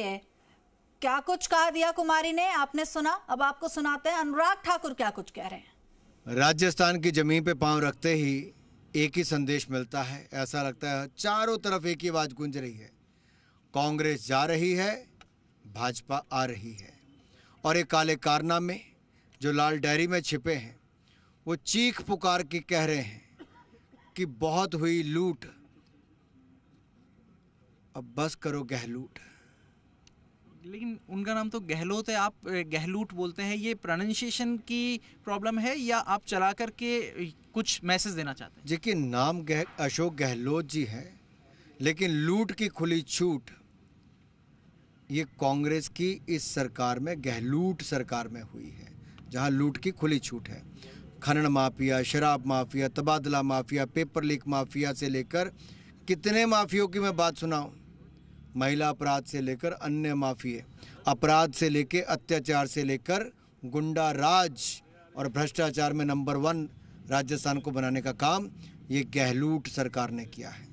है क्या कुछ कहा दिया कुमारी ने आपने सुना अब आपको सुनाते हैं अनुराग ठाकुर क्या कुछ कह रहे हैं राजस्थान की जमीन पे पांव रखते ही एक ही संदेश मिलता है ऐसा लगता है चारों तरफ एक ही आवाज गूंज रही है कांग्रेस जा रही है भाजपा आ रही है और एक काले कारनामे जो लाल डायरी में छिपे हैं वो चीख पुकार के कह रहे हैं कि बहुत हुई लूट अब बस करो गहलूट लेकिन उनका नाम तो गहलोत है आप गहलूट बोलते हैं ये प्रोनाउंसिएशन की प्रॉब्लम है या आप चला करके कुछ मैसेज देना चाहते हैं देखिए नाम गह, अशोक गहलोत जी हैं लेकिन लूट की खुली छूट ये कांग्रेस की इस सरकार में गहलूट सरकार में हुई है जहाँ लूट की खुली छूट है खनन माफिया शराब माफिया तबादला माफिया पेपर लीक माफिया से लेकर कितने माफियों की मैं बात सुनाऊँ महिला अपराध से लेकर अन्य माफिए अपराध से लेकर अत्याचार से लेकर गुंडा राज और भ्रष्टाचार में नंबर वन राजस्थान को बनाने का काम ये गहलूट सरकार ने किया है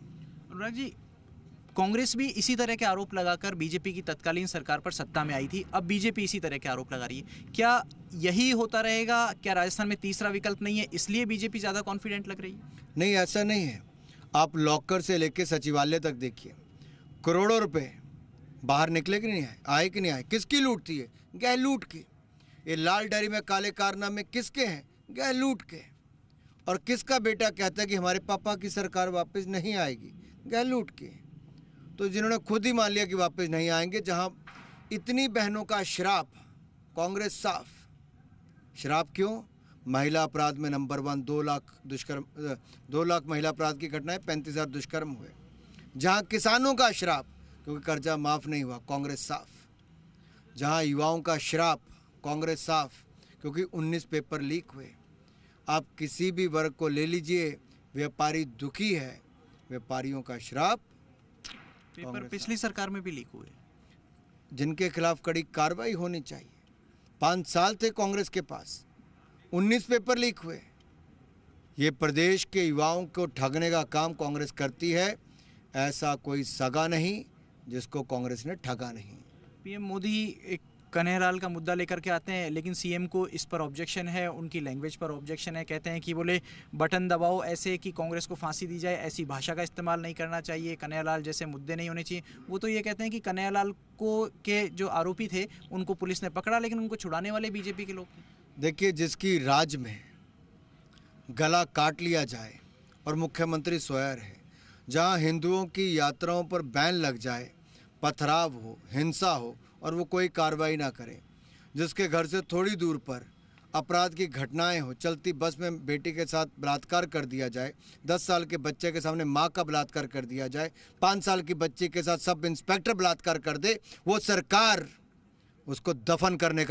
अनुराग जी कांग्रेस भी इसी तरह के आरोप लगाकर बीजेपी की तत्कालीन सरकार पर सत्ता में आई थी अब बीजेपी इसी तरह के आरोप लगा रही है क्या यही होता रहेगा क्या राजस्थान में तीसरा विकल्प नहीं है इसलिए बीजेपी ज़्यादा कॉन्फिडेंट लग रही है नहीं ऐसा नहीं है आप लॉकर से लेकर सचिवालय तक देखिए करोड़ों रुपए बाहर निकले कि नहीं आए आए कि नहीं आए किसकी लूट थी ये गहलूट की ये लाल डायरी में काले कारनामे किसके हैं गहलूट के और किसका बेटा कहता है कि हमारे पापा की सरकार वापस नहीं आएगी गहलूट की तो जिन्होंने खुद ही मान लिया कि वापस नहीं आएंगे जहाँ इतनी बहनों का श्राप कांग्रेस साफ शराब क्यों महिला अपराध में नंबर वन दो लाख दुष्कर्म दो लाख महिला अपराध की घटनाएं पैंतीस हज़ार दुष्कर्म हुए जहां किसानों का श्राप क्योंकि कर्जा माफ नहीं हुआ कांग्रेस साफ जहां युवाओं का श्राप कांग्रेस साफ क्योंकि 19 पेपर लीक हुए आप किसी भी वर्ग को ले लीजिए व्यापारी दुखी है व्यापारियों का श्राप पेपर पिछली सरकार में भी लीक हुए जिनके खिलाफ कड़ी कार्रवाई होनी चाहिए पांच साल थे कांग्रेस के पास 19 पेपर लीक हुए ये प्रदेश के युवाओं को ठगने का काम कांग्रेस करती है ऐसा कोई सगा नहीं जिसको कांग्रेस ने ठगा नहीं पीएम मोदी एक कन्हैयालाल का मुद्दा लेकर के आते हैं लेकिन सीएम को इस पर ऑब्जेक्शन है उनकी लैंग्वेज पर ऑब्जेक्शन है कहते हैं कि बोले बटन दबाओ ऐसे कि कांग्रेस को फांसी दी जाए ऐसी भाषा का इस्तेमाल नहीं करना चाहिए कन्हैयालाल जैसे मुद्दे नहीं होने चाहिए वो तो ये कहते हैं कि कन्हैयालाल को के जो आरोपी थे उनको पुलिस ने पकड़ा लेकिन उनको छुड़ाने वाले बीजेपी के लोग देखिए जिसकी राज में गला काट लिया जाए और मुख्यमंत्री स्वयं है जहाँ हिंदुओं की यात्राओं पर बैन लग जाए पथराव हो हिंसा हो और वो कोई कार्रवाई ना करें जिसके घर से थोड़ी दूर पर अपराध की घटनाएं हो चलती बस में बेटी के साथ बलात्कार कर दिया जाए दस साल के बच्चे के सामने माँ का बलात्कार कर दिया जाए पाँच साल की बच्ची के साथ सब इंस्पेक्टर बलात्कार कर दे वो सरकार उसको दफन करने का